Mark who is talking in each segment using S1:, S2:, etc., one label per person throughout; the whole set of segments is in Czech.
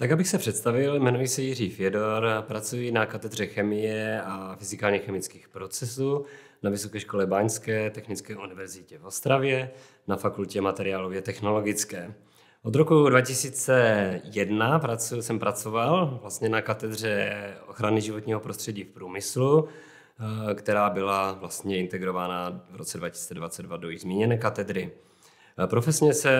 S1: Tak abych se představil, jmenuji se Jiří Fjedor, pracuji na katedře chemie a fyzikálně chemických procesů na Vysoké škole Báňské Technické univerzitě v Ostravě na fakultě materiálově technologické. Od roku 2001 pracuji, jsem pracoval vlastně na katedře ochrany životního prostředí v průmyslu, eh, která byla vlastně integrována v roce 2022 do již zmíněné katedry. Eh, profesně se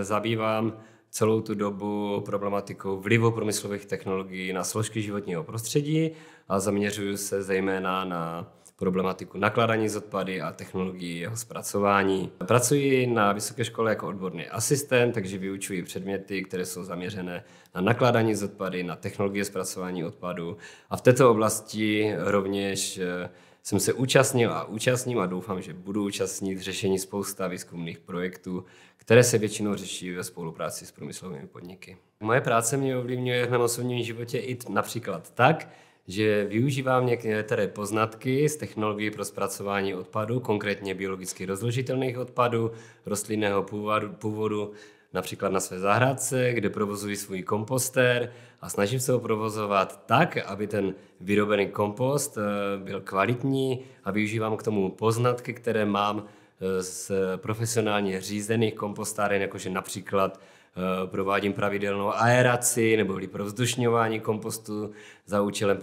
S1: eh, zabývám celou tu dobu problematikou vlivu průmyslových technologií na složky životního prostředí a zaměřuju se zejména na problematiku nakládání z odpady a technologií jeho zpracování. Pracuji na vysoké škole jako odborný asistent, takže vyučuji předměty, které jsou zaměřené na nakládání z odpady, na technologie zpracování odpadu a v této oblasti rovněž eh, jsem se účastnil a účastním a doufám, že budu účastnit řešení spousta výzkumných projektů, které se většinou řeší ve spolupráci s průmyslovými podniky. Moje práce mě ovlivňuje v mém osobním životě i například tak, že využívám některé poznatky z technologií pro zpracování odpadu, konkrétně biologicky rozložitelných odpadů, rostlinného původu, původu například na své zahrádce, kde provozuji svůj kompostér a snažím se ho provozovat tak, aby ten vyrobený kompost eh, byl kvalitní a využívám k tomu poznatky, které mám eh, z profesionálně řízených kompostáren, jakože například Eh, provádím pravidelnou aeraci nebo provzdušňování kompostu za účelem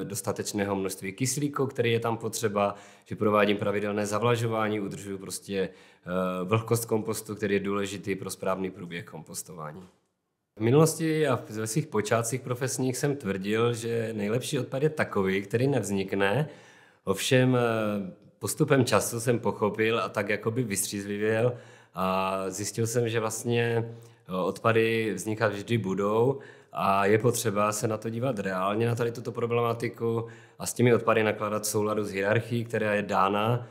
S1: eh, dostatečného množství kyslíku, který je tam potřeba, že provádím pravidelné zavlažování, udržuju prostě eh, vlhkost kompostu, který je důležitý pro správný průběh kompostování. V minulosti a ve svých počátcích profesních jsem tvrdil, že nejlepší odpad je takový, který nevznikne, ovšem postupem času jsem pochopil a tak jakoby vystřízlivěl a zjistil jsem, že vlastně Odpady vznikat vždy budou a je potřeba se na to dívat reálně, na tady tuto problematiku a s těmi odpady nakládat souladu s hierarchií, která je dána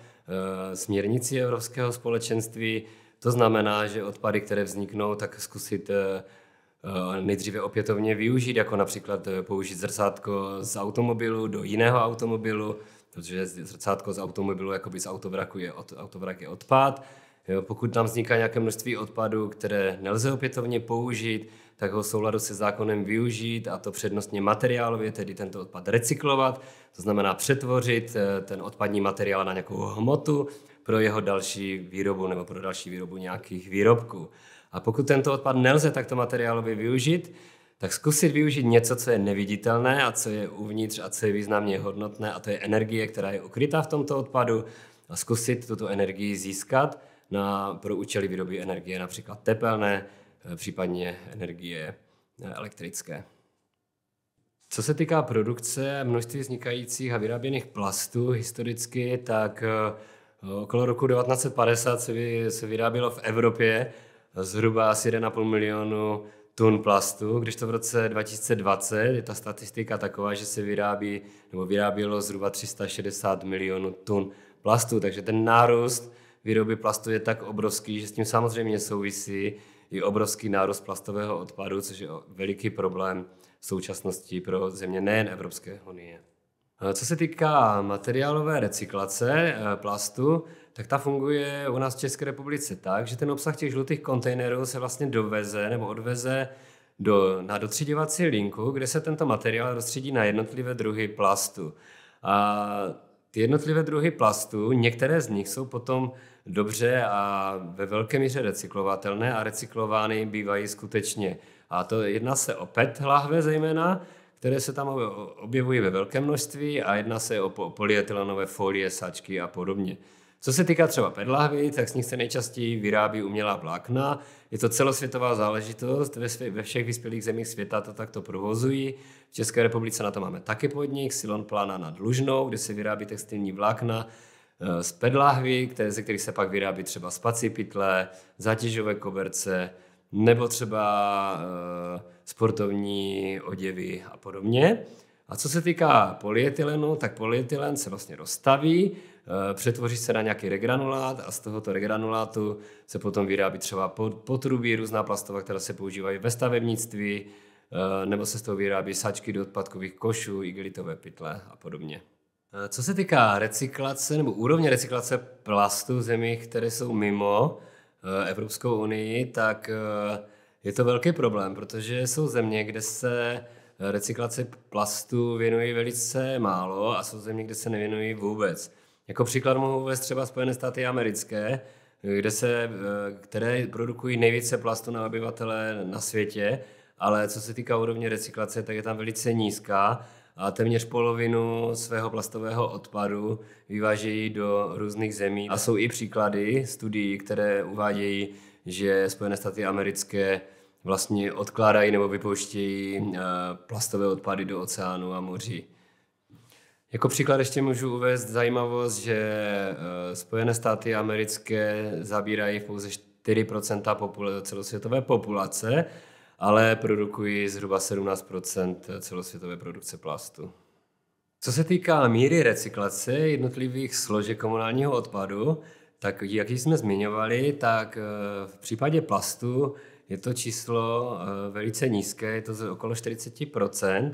S1: eh, směrnici Evropského společenství. To znamená, že odpady, které vzniknou, tak zkusit eh, eh, nejdříve opětovně využít, jako například použít zrcátko z automobilu do jiného automobilu, protože zrcátko z automobilu jakoby z autovraku je, od, autovrak je odpad, Jo, pokud tam vzniká nějaké množství odpadu, které nelze opětovně použít, tak ho v souladu se zákonem využít a to přednostně materiálově, tedy tento odpad recyklovat, to znamená přetvořit eh, ten odpadní materiál na nějakou hmotu pro jeho další výrobu nebo pro další výrobu nějakých výrobků. A pokud tento odpad nelze takto materiálově využít, tak zkusit využít něco, co je neviditelné a co je uvnitř a co je významně hodnotné, a to je energie, která je ukrytá v tomto odpadu, a zkusit tuto energii získat na, pro účely výroby energie, například tepelné, eh, případně energie eh, elektrické. Co se týká produkce množství vznikajících a vyráběných plastů historicky, tak eh, okolo roku 1950 se, vy, se vyrábělo v Evropě zhruba asi 1,5 milionu tun plastu, když to v roce 2020 je ta statistika taková, že se vyrábí nebo vyrábělo zhruba 360 milionů tun plastu, takže ten nárůst výroby plastu je tak obrovský, že s tím samozřejmě souvisí i obrovský nárůst plastového odpadu, což je veliký problém v současnosti pro země nejen Evropské unie. Co se týká materiálové recyklace eh, plastu, tak ta funguje u nás v České republice tak, že ten obsah těch žlutých kontejnerů se vlastně doveze nebo odveze do, na dotřiďovací linku, kde se tento materiál rozstřídí na jednotlivé druhy plastu. A ty jednotlivé druhy plastu, některé z nich jsou potom dobře a ve velké míře recyklovatelné a recyklovány bývají skutečně. A to jedná se o PET lahve zejména, které se tam objevují ve velkém množství a jedná se o polyetylenové folie, sačky a podobně. Co se týká třeba lahvy, tak z nich se nejčastěji vyrábí umělá vlákna. Je to celosvětová záležitost, ve, svě- ve všech vyspělých zemích světa to takto provozují. V České republice na to máme taky podnik, Silon Plana nad Lužnou, kde se vyrábí textilní vlákna, Eh, z pedláhvy, které, ze kterých se pak vyrábí třeba spací pytle, zátěžové koberce, nebo třeba eh, sportovní oděvy a podobně. A co se týká polyetylenu, tak polyetylen se vlastně rozstaví, eh, přetvoří se na nějaký regranulát a z tohoto regranulátu se potom vyrábí třeba potrubí, různá plastova, která se používají ve stavebnictví, nebo se z toho vyrábí sačky do odpadkových košů, igelitové pytle a podobně. Eh, co se týká recyklace nebo úrovně recyklace plastu v zemích, které jsou mimo eh, Evropskou unii, tak eh, je to velký problém, protože jsou země, kde se recyklace plastu věnují velice málo a jsou země, kde se nevěnují vůbec. Jako příklad mohu uvést třeba Spojené státy americké, kde se, které produkují nejvíce plastu na obyvatele na světě, ale co se týká úrovně recyklace, tak je tam velice nízká a téměř polovinu svého plastového odpadu vyvážejí do různých zemí. A jsou i příklady studií, které uvádějí, že Spojené státy americké vlastně odkládají nebo vypouštějí eh, plastové odpady do oceánu a moří. Jako příklad ještě můžu uvést zajímavost, že eh, Spojené státy americké zabírají pouze 4% popul- celosvětové populace ale produkují zhruba 17% celosvětové produkce plastu. Co se týká míry recyklace jednotlivých složek komunálního odpadu, tak jak jsme zmiňovali, tak eh, v případě plastu je to číslo eh, velice nízké, je to okolo 40%,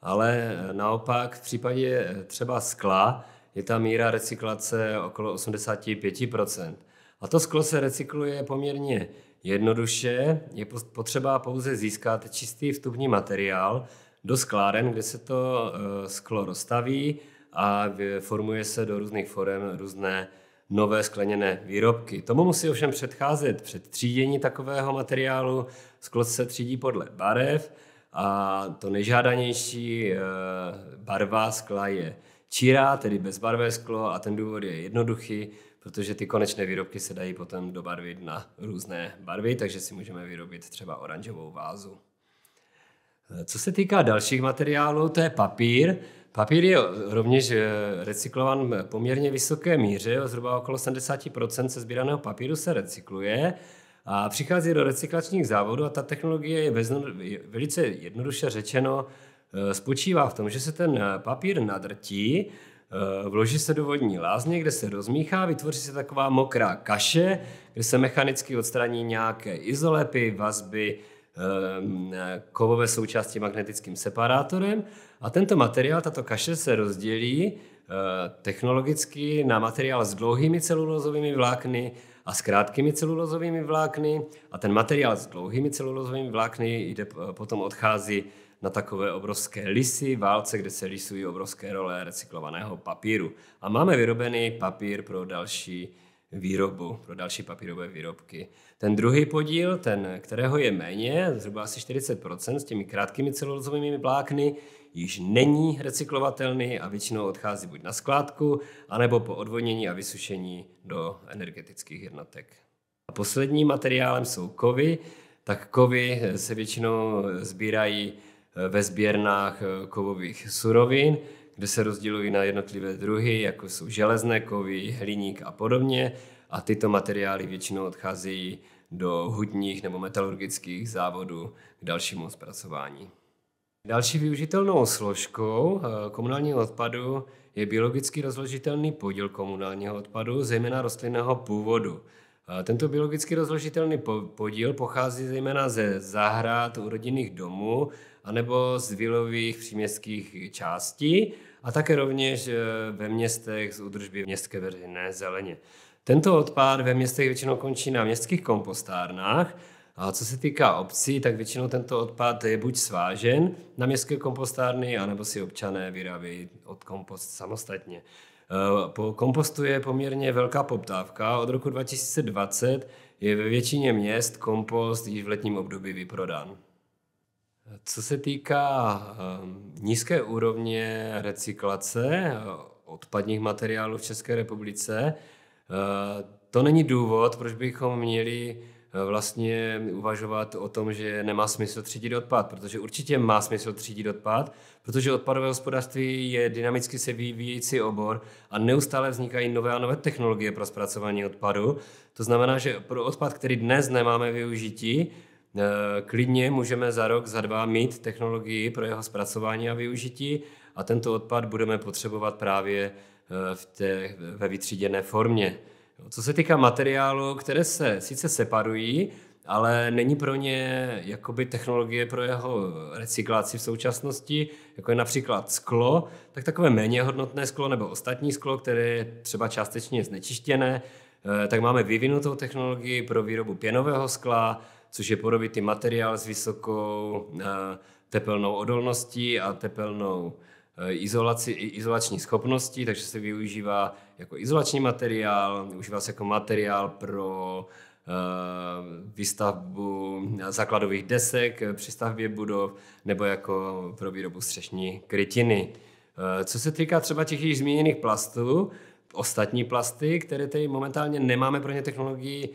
S1: ale eh, naopak v případě třeba skla je ta míra recyklace okolo 85%. A to sklo se recykluje poměrně Jednoduše je potřeba pouze získat čistý vstupní materiál do skláren, kde se to eh, sklo rozstaví a formuje se do různých forem různé nové skleněné výrobky. Tomu musí ovšem předcházet před třídění takového materiálu. Sklo se třídí podle barev a to nejžádanější eh, barva skla je čírá, tedy bezbarvé sklo a ten důvod je jednoduchý protože ty konečné výrobky se dají potom dobarvit na různé barvy, takže si můžeme vyrobit třeba oranžovou vázu. Eh, co se týká dalších materiálů, to je papír. Papír je rovněž eh, recyklovan v poměrně vysoké míře, zhruba okolo 70% se sbíraného papíru se recykluje a přichází do recyklačních závodů a ta technologie je velice jednoduše řečeno eh, spočívá v tom, že se ten papír nadrtí, Eh, vloží se do vodní lázně, kde se rozmíchá, vytvoří se taková mokrá kaše, kde se mechanicky odstraní nějaké izolepy, vazby, eh, kovové součásti magnetickým separátorem a tento materiál, tato kaše se rozdělí eh, technologicky na materiál s dlouhými celulózovými vlákny a s krátkými celulózovými vlákny a ten materiál s dlouhými celulózovými vlákny jde, potom odchází na takové obrovské lisy, válce, kde se lisují obrovské role recyklovaného papíru. A máme vyrobený papír pro další výrobu, pro další papírové výrobky. Ten druhý podíl, ten, kterého je méně, zhruba asi 40%, s těmi krátkými celulozovými vlákny, již není recyklovatelný a většinou odchází buď na skládku, anebo po odvodnění a vysušení do energetických jednotek. A posledním materiálem jsou kovy. Tak kovy se většinou sbírají Eh, ve sběrnách eh, kovových surovin, kde se rozdělují na jednotlivé druhy, jako jsou železné kovy, hliník a podobně. A tyto materiály většinou odcházejí do hutních nebo metalurgických závodů k dalšímu zpracování. Další využitelnou složkou eh, komunálního odpadu je biologicky rozložitelný podíl komunálního odpadu, zejména rostlinného původu. Tento biologicky rozložitelný podíl pochází zejména ze zahrad u rodinných domů anebo z vilových příměstských částí a také rovněž e, ve městech z údržby městské veřejné zeleně. Tento odpad ve městech většinou končí na městských kompostárnách, a co se týká obcí, tak většinou tento odpad je buď svážen na městské kompostárny, anebo si občané vyrábí od kompost samostatně. Eh, po kompostu je poměrně velká poptávka. Od roku 2020 je ve většině měst kompost již v letním období vyprodan. Co se týká ehm, nízké úrovně recyklace eh, odpadních materiálů v České republice, eh, to není důvod, proč bychom měli Eh, vlastně uvažovat o tom, že nemá smysl třídit odpad, protože určitě má smysl třídit odpad, protože odpadové hospodářství je dynamicky se vyvíjící obor a neustále vznikají nové a nové technologie pro zpracování odpadu. To znamená, že pro odpad, který dnes nemáme využití, eh, klidně můžeme za rok, za dva mít technologii pro jeho zpracování a využití a tento odpad budeme potřebovat právě eh, v té, ve vytříděné formě. Co se týká materiálu, které se sice separují, ale není pro ně jakoby technologie pro jeho recyklaci v současnosti, jako je například sklo, tak takové méně hodnotné sklo nebo ostatní sklo, které je třeba částečně znečištěné, eh, tak máme vyvinutou technologii pro výrobu pěnového skla, což je porobitý materiál s vysokou eh, tepelnou odolností a tepelnou Eh, izolaci, izolační schopnosti, takže se využívá jako izolační materiál, využívá se jako materiál pro eh, výstavbu základových desek eh, při stavbě budov nebo jako pro výrobu střešní krytiny. Co se týká třeba těch již zmíněných plastů, ostatní plasty, které tady momentálně nemáme pro ně technologii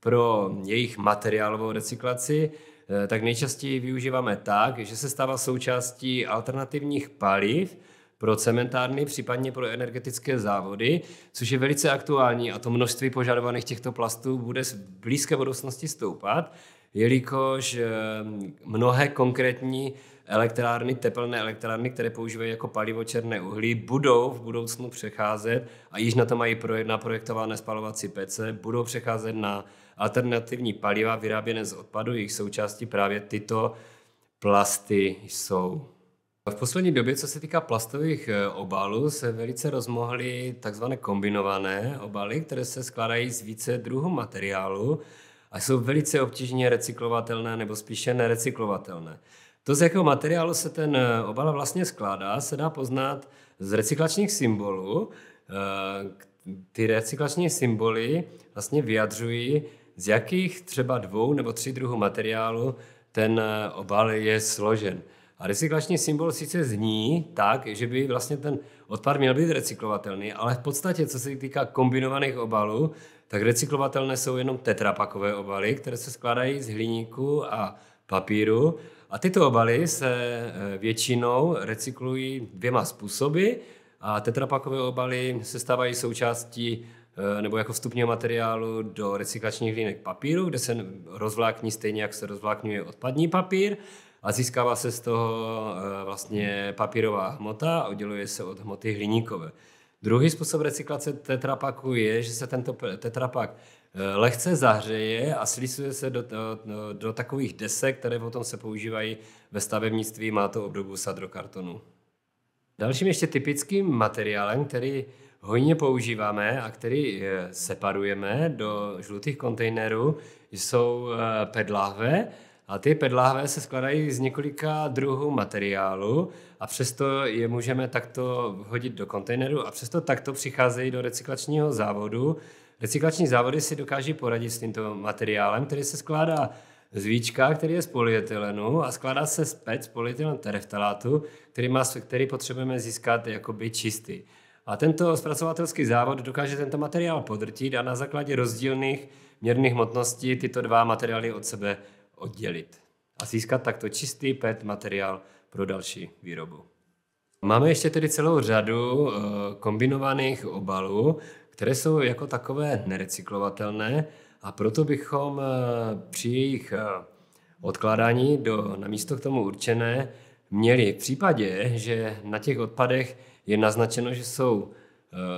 S1: pro jejich materiálovou recyklaci, Eh, tak nejčastěji využíváme tak, že se stává součástí alternativních paliv, pro cementárny, případně pro energetické závody, což je velice aktuální a to množství požadovaných těchto plastů bude v blízké budoucnosti stoupat, jelikož eh, mnohé konkrétní elektrárny, tepelné elektrárny, které používají jako palivo černé uhlí, budou v budoucnu přecházet, a již na to mají projekt, projektované spalovací pece, budou přecházet na alternativní paliva vyráběné z odpadu, jejich součástí právě tyto plasty jsou. V poslední době, co se týká plastových eh, obalů, se velice rozmohly takzvané kombinované obaly, které se skládají z více druhů materiálu a jsou velice obtížně recyklovatelné nebo spíše nerecyklovatelné. To, z jakého materiálu se ten eh, obal vlastně skládá, se dá poznat z recyklačních symbolů. Eh, ty recyklační symboly vlastně vyjadřují z jakých třeba dvou nebo tří druhů materiálu ten eh, obal je složen. A recyklační symbol sice zní tak, že by vlastně ten odpad měl být recyklovatelný, ale v podstatě, co se týká kombinovaných obalů, tak recyklovatelné jsou jenom tetrapakové obaly, které se skládají z hliníku a papíru. A tyto obaly se eh, většinou recyklují dvěma způsoby. A tetrapakové obaly se stávají součástí Eh, nebo jako vstupního materiálu do recyklačních linek papíru, kde se rozvlákní stejně, jak se rozvlákňuje odpadní papír a získává se z toho eh, vlastně papírová hmota a odděluje se od hmoty hliníkové. Druhý způsob recyklace tetrapaku je, že se tento tetrapak eh, lehce zahřeje a slisuje se do, do, do takových desek, které potom se používají ve stavebnictví, má to obdobu sadrokartonu. Dalším ještě typickým materiálem, který hojně používáme a který eh, separujeme do žlutých kontejnerů, jsou eh, pedláhve. A ty pedláhve se skládají z několika druhů materiálu a přesto je můžeme takto hodit do kontejneru a přesto takto přicházejí do recyklačního závodu. Recyklační závody si dokáží poradit s tímto materiálem, který se skládá z víčka, který je z polyetylenu a skládá se z z polyetylenu tereftalátu, který, má, který potřebujeme získat jakoby čistý. A tento zpracovatelský závod dokáže tento materiál podrtit a na základě rozdílných měrných hmotností tyto dva materiály od sebe oddělit a získat takto čistý PET materiál pro další výrobu. Máme ještě tedy celou řadu eh, kombinovaných obalů, které jsou jako takové nerecyklovatelné a proto bychom eh, při jejich eh, odkládání do, na místo k tomu určené měli v případě, že na těch odpadech je naznačeno, že jsou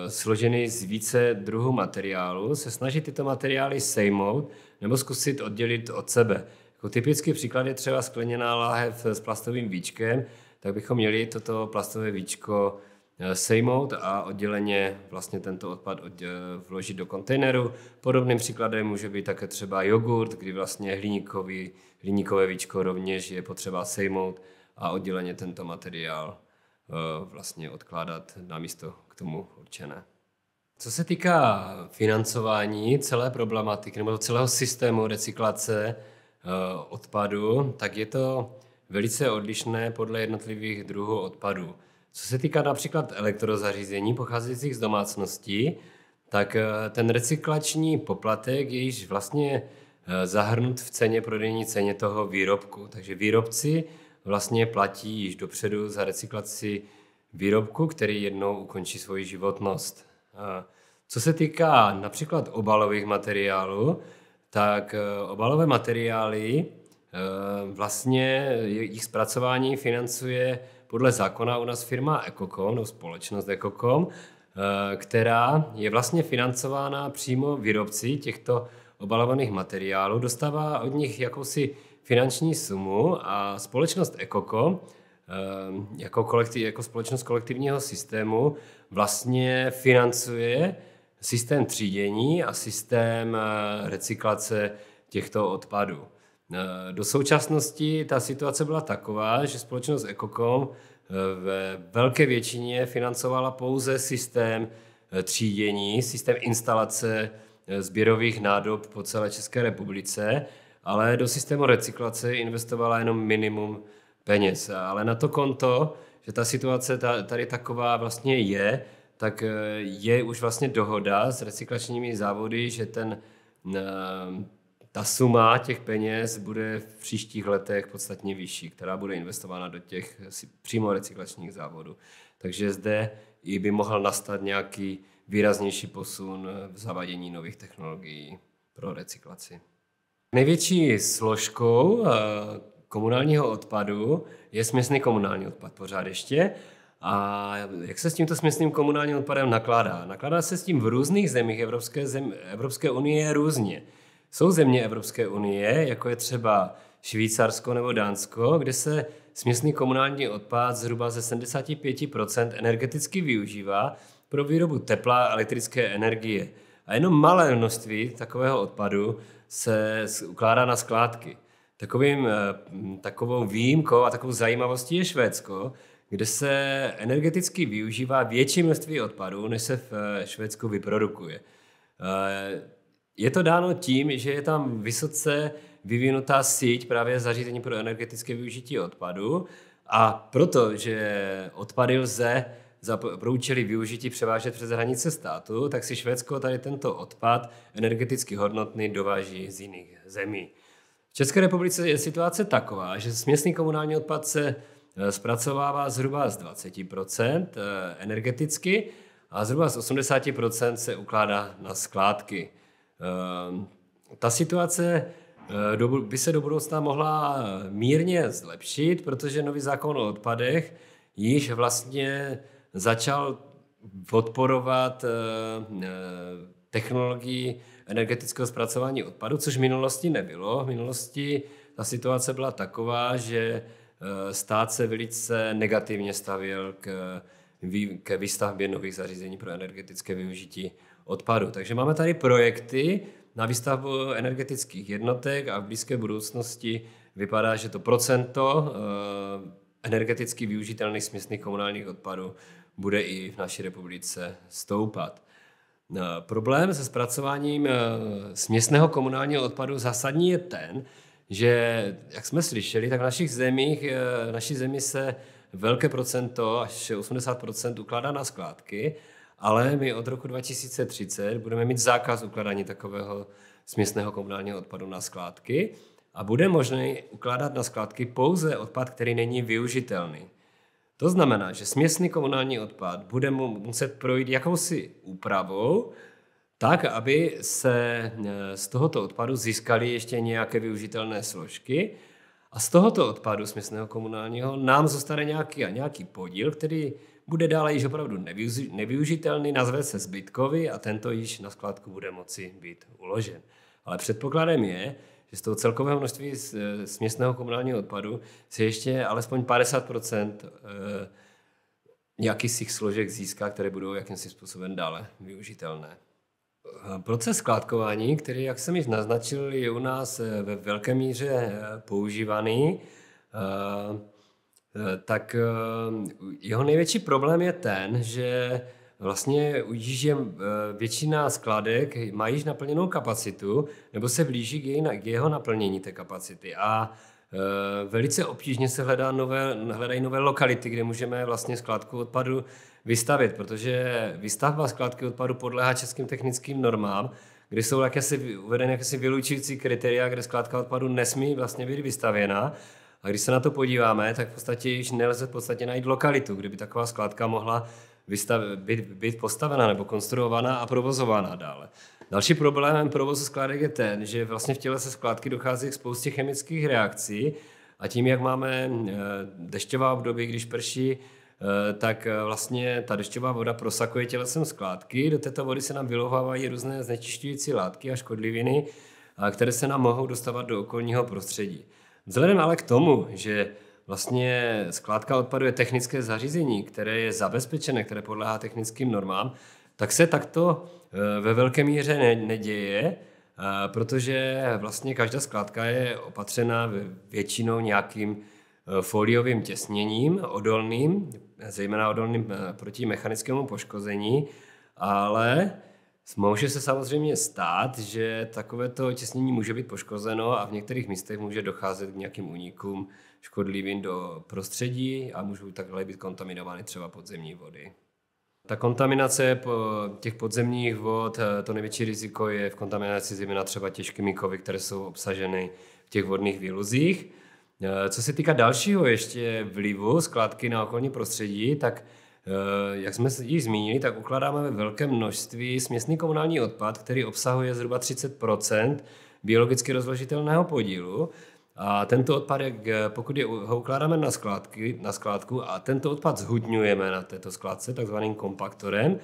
S1: eh, složeny z více druhů materiálu, se snaží tyto materiály sejmout nebo zkusit oddělit od sebe. Jako typický příklad je třeba skleněná láhev s plastovým víčkem, tak bychom měli toto plastové víčko eh, sejmout a odděleně vlastně tento odpad eh, vložit do kontejneru. Podobným příkladem může být také třeba jogurt, kdy vlastně hliníkový, hliníkové víčko rovněž je potřeba sejmout a odděleně tento materiál Eh, vlastně odkládat na místo k tomu určené. Co se týká financování celé problematiky nebo celého systému recyklace eh, odpadu, tak je to velice odlišné podle jednotlivých druhů odpadů. Co se týká například elektrozařízení pocházejících z domácností, tak eh, ten recyklační poplatek je již vlastně zahrnut v ceně prodejní ceně toho výrobku. Takže výrobci vlastně platí již dopředu za recyklaci výrobku, který jednou ukončí svoji životnost. Co se týká například obalových materiálů, tak e, obalové materiály e, vlastně jejich zpracování financuje podle zákona u nás firma Ecocom, nebo společnost Ecocom, e, která je vlastně financována přímo výrobci těchto obalovaných materiálů, dostává od nich jakousi finanční sumu a společnost Ekoko eh, jako, kolektiv, jako společnost kolektivního systému vlastně financuje systém třídění a systém eh, recyklace těchto odpadů. Eh, do současnosti ta situace byla taková, že společnost EKOKO ve velké většině financovala pouze systém třídění, systém instalace sběrových nádob po celé České republice ale do systému recyklace investovala jenom minimum peněz. Ale na to konto, že ta situace tady taková vlastně je, tak eh, je už vlastně dohoda s recyklačními závody, že ten, eh, ta suma těch peněz bude v příštích letech podstatně vyšší, která bude investována do těch eh, přímo recyklačních závodů. Takže zde i by mohl nastat nějaký výraznější posun v zavadění nových technologií pro recyklaci. Největší složkou eh, komunálního odpadu je směsný komunální odpad pořád ještě. A jak se s tímto směsným komunálním odpadem nakládá? Nakládá se s tím v různých zemích Evropské, zem, Evropské unie různě. Jsou země Evropské unie, jako je třeba Švýcarsko nebo Dánsko, kde se směsný komunální odpad zhruba ze 75% energeticky využívá pro výrobu tepla a elektrické energie. A jenom malé množství takového odpadu se ukládá na skládky. Takovým, eh, takovou výjimkou a takovou zajímavostí je Švédsko, kde se energeticky využívá větší množství odpadů, než se v eh, Švédsku vyprodukuje. Eh, je to dáno tím, že je tam vysoce vyvinutá síť právě zařízení pro energetické využití odpadu a protože odpady lze za, pro účely využití převážet přes hranice státu, tak si Švédsko tady tento odpad energeticky hodnotný dováží z jiných zemí. V České republice je situace taková, že směsný komunální odpad se e, zpracovává zhruba z 20% e, energeticky a zhruba z 80% se ukládá na skládky. Ehm, ta situace e, by se do budoucna mohla mírně zlepšit, protože nový zákon o odpadech již vlastně začal podporovat eh, eh, technologii energetického zpracování odpadu, což v minulosti nebylo. V minulosti ta situace byla taková, že eh, stát se velice negativně stavěl k, k výstavbě nových zařízení pro energetické využití odpadu. Takže máme tady projekty na výstavbu energetických jednotek a v blízké budoucnosti vypadá, že to procento energeticky využitelných směsných komunálních odpadů bude i v naší republice stoupat. Eh, problém se zpracováním eh, směsného komunálního odpadu zásadní je ten, že, jak jsme slyšeli, tak v našich zemích, eh, v naší zemi se velké procento, až 80% ukládá na skládky, ale my od roku 2030 budeme mít zákaz ukládání takového směsného komunálního odpadu na skládky a bude možné ukládat na skládky pouze odpad, který není využitelný. To znamená, že směsný komunální odpad bude mu muset projít jakousi úpravou, tak, aby se e, z tohoto odpadu získaly ještě nějaké využitelné složky a z tohoto odpadu směsného komunálního nám zůstane nějaký, nějaký podíl, který bude dále již opravdu nevyužitelný, nazve se zbytkový a tento již na skládku bude moci být uložen. Ale předpokladem je, že z toho celkového množství eh, směsného komunálního odpadu se ještě alespoň 50 eh, nějakých z těch složek získá, které budou jakýmsi způsobem dále využitelné. Eh, proces skládkování, který, jak jsem již naznačil, je u nás ve velké míře používaný, tak jeho největší problém je ten, že vlastně uvidíš, že eh, většina skladek má již naplněnou kapacitu nebo se blíží k, jej, k jeho naplnění té kapacity. A eh, velice obtížně se hledá nové, hledají nové lokality, kde můžeme vlastně skladku odpadu vystavit, protože výstavba skladky odpadu podléhá českým technickým normám, kde jsou jakési, uvedeny jakési vylučující kritéria, kde skládka odpadu nesmí vlastně být vystavěna. A když se na to podíváme, tak v podstatě již nelze v podstatě najít lokalitu, kde by taková skládka mohla vystav, být, být postavena nebo konstruována a provozována dále. Další problémem provozu skládek je ten, že vlastně v těle se skládky dochází k spoustě chemických reakcí a tím, jak máme eh, dešťová období, když prší, eh, tak eh, vlastně ta dešťová voda prosakuje tělesem skládky, do této vody se nám vylohávají různé znečišťující látky a škodliviny, které se nám mohou dostávat do okolního prostředí. Vzhledem ale k tomu, že Vlastně skládka odpadu je technické zařízení, které je zabezpečené, které podléhá technickým normám, tak se takto eh, ve velké míře ne- neděje, eh, protože vlastně každá skládka je opatřena většinou nějakým eh, foliovým těsněním, odolným, zejména odolným proti mechanickému poškození, ale může se samozřejmě stát, že takovéto těsnění může být poškozeno a v některých místech může docházet k nějakým únikům škodlivin do prostředí a můžou takhle být kontaminovány třeba podzemní vody. Ta kontaminace po těch podzemních vod, eh, to největší riziko je v kontaminaci zejména třeba těžkými kovy, které jsou obsaženy v těch vodných výluzích. Eh, co se týká dalšího ještě vlivu skládky na okolní prostředí, tak eh, jak jsme již zmínili, tak ukládáme ve velké množství směsný komunální odpad, který obsahuje zhruba 30 biologicky rozložitelného podílu a tento odpad, jak, pokud je, ho ukládáme na, skládky, na skládku a tento odpad zhudňujeme na této skládce takzvaným kompaktorem,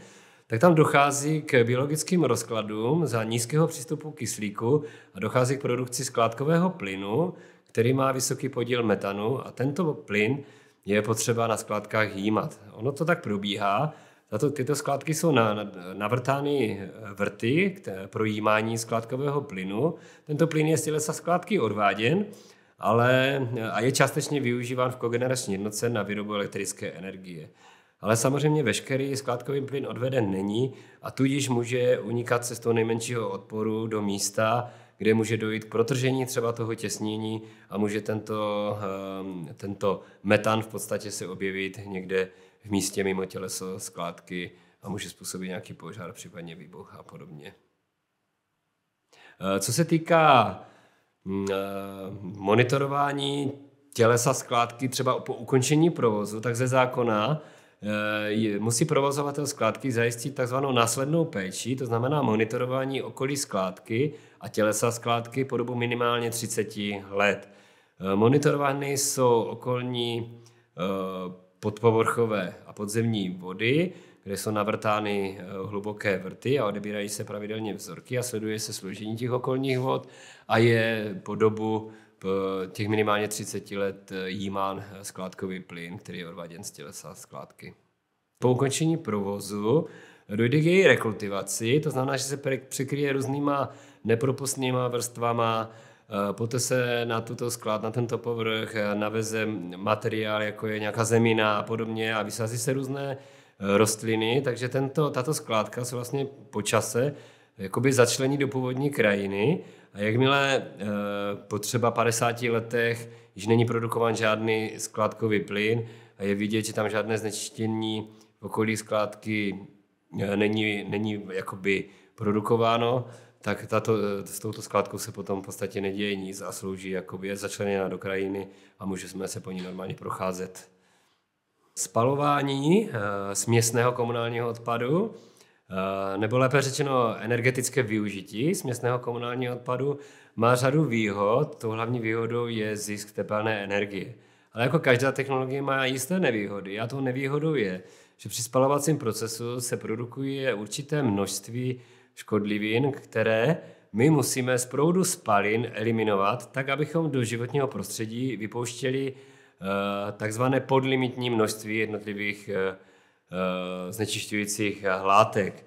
S1: tak tam dochází k biologickým rozkladům za nízkého přístupu kyslíku a dochází k produkci skládkového plynu, který má vysoký podíl metanu a tento plyn je potřeba na skládkách jímat. Ono to tak probíhá tato, tyto skládky jsou na, navrtány eh, vrty k projímání skládkového plynu. Tento plyn je z tělesa skládky odváděn ale, eh, a je částečně využíván v kogenerační jednoce na výrobu elektrické energie. Ale samozřejmě veškerý skládkový plyn odveden není a tudíž může unikat se toho nejmenšího odporu do místa, kde může dojít k protržení třeba toho těsnění a může tento, eh, tento metan v podstatě se objevit někde v místě mimo těleso skládky a může způsobit nějaký požár, případně výbuch a podobně. Eh, co se týká mm, eh, monitorování tělesa skládky třeba po ukončení provozu, tak ze zákona eh, musí provozovatel skládky zajistit takzvanou následnou péči, to znamená monitorování okolí skládky a tělesa skládky po dobu minimálně 30 let. Monitorovány jsou okolní podpovrchové a podzemní vody, kde jsou navrtány eh, hluboké vrty a odebírají se pravidelně vzorky a sleduje se složení těch okolních vod a je po dobu eh, těch minimálně 30 let eh, jímán skládkový plyn, který je odváděn z tělesa skládky. Po ukončení provozu dojde k její rekultivaci, to znamená, že se překryje různýma nepropustnýma vrstvama Eh, Poté se na tuto sklad, na tento povrch eh, naveze materiál, jako je nějaká zemina a podobně a vysází se různé eh, rostliny, takže tento, tato skládka se vlastně po čase jakoby začlení do původní krajiny a jakmile po třeba 50 letech již není produkován žádný skládkový plyn a je vidět, že tam žádné znečištění v okolí skládky není, není jakoby produkováno, tak tato, eh, s touto skládkou se potom v podstatě neděje nic a slouží, jako je začleněna do krajiny a můžeme se po ní normálně procházet. Spalování směsného eh, komunálního odpadu, eh, nebo lépe řečeno energetické využití směsného komunálního odpadu, má řadu výhod. Tou hlavní výhodou je zisk tepelné energie. Ale jako každá technologie má jisté nevýhody. A tou nevýhodou je, že při spalovacím procesu se produkuje určité množství škodlivin, které my musíme z proudu spalin eliminovat, tak abychom do životního prostředí vypouštěli eh, takzvané podlimitní množství jednotlivých eh, eh, znečišťujících látek.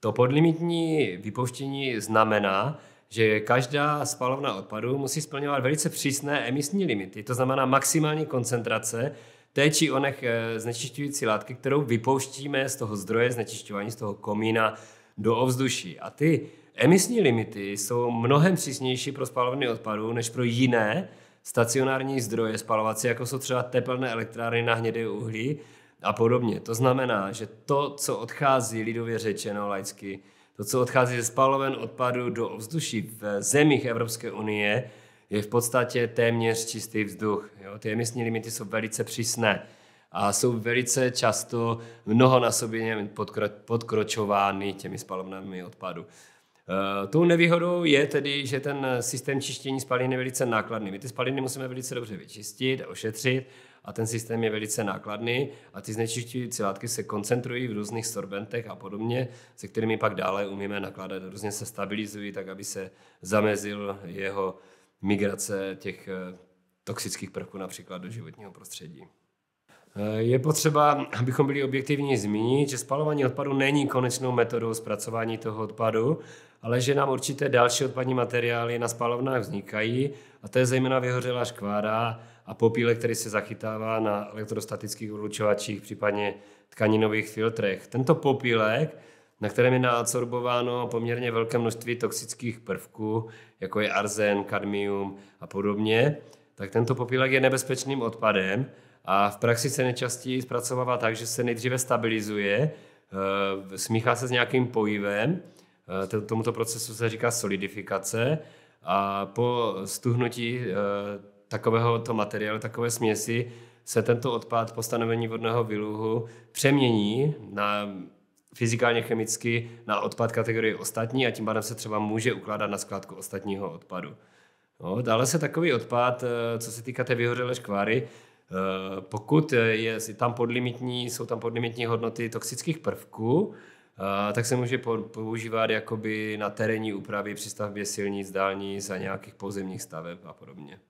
S1: To podlimitní vypouštění znamená, že každá spalovna odpadu musí splňovat velice přísné emisní limity, to znamená maximální koncentrace té či onech eh, znečišťující látky, kterou vypouštíme z toho zdroje znečišťování, z toho komína do ovzduší. A ty emisní limity jsou mnohem přísnější pro spalovny odpadů než pro jiné stacionární zdroje spalovací, jako jsou třeba tepelné elektrárny na hnědé uhlí a podobně. To znamená, že to, co odchází lidově řečeno laicky, to, co odchází ze spaloven odpadu do ovzduší v zemích Evropské unie, je v podstatě téměř čistý vzduch. Jo? Ty emisní limity jsou velice přísné a jsou velice často mnohonásobně podkro, podkročovány těmi spalovnami odpadu. Uh, tou nevýhodou je tedy, že ten systém čištění spalin je velice nákladný. My ty spaliny musíme velice dobře vyčistit, a ošetřit a ten systém je velice nákladný a ty znečišťující látky se koncentrují v různých sorbentech a podobně, se kterými pak dále umíme nakládat, různě se stabilizují, tak aby se zamezil jeho migrace těch eh, toxických prvků například do životního prostředí. Eh, je potřeba, abychom byli objektivní, zmínit, že spalování odpadu není konečnou metodou zpracování toho odpadu, ale že nám určité další odpadní materiály na spalovnách vznikají, a to je zejména vyhořelá škvára a popílek, který se zachytává na elektrostatických odlučovačích, případně tkaninových filtrech. Tento popílek na kterém je naadsorbováno poměrně velké množství toxických prvků, jako je arzen, kadmium a podobně, tak tento popílek je nebezpečným odpadem a v praxi se nejčastěji zpracovává tak, že se nejdříve stabilizuje, eh, smíchá se s nějakým pojivem, eh, tomuto procesu se říká solidifikace a po stuhnutí eh, takového to materiálu, takové směsi, se tento odpad po stanovení vodného výluhu přemění na fyzikálně chemicky na odpad kategorie ostatní a tím pádem se třeba může ukládat na skládku ostatního odpadu. No, dále se takový odpad, eh, co se týká té vyhořelé škváry, eh, pokud je tam podlimitní, jsou tam podlimitní hodnoty toxických prvků, eh, tak se může používat jakoby na terénní úpravy při stavbě silnic, dálnic a nějakých pozemních staveb a podobně.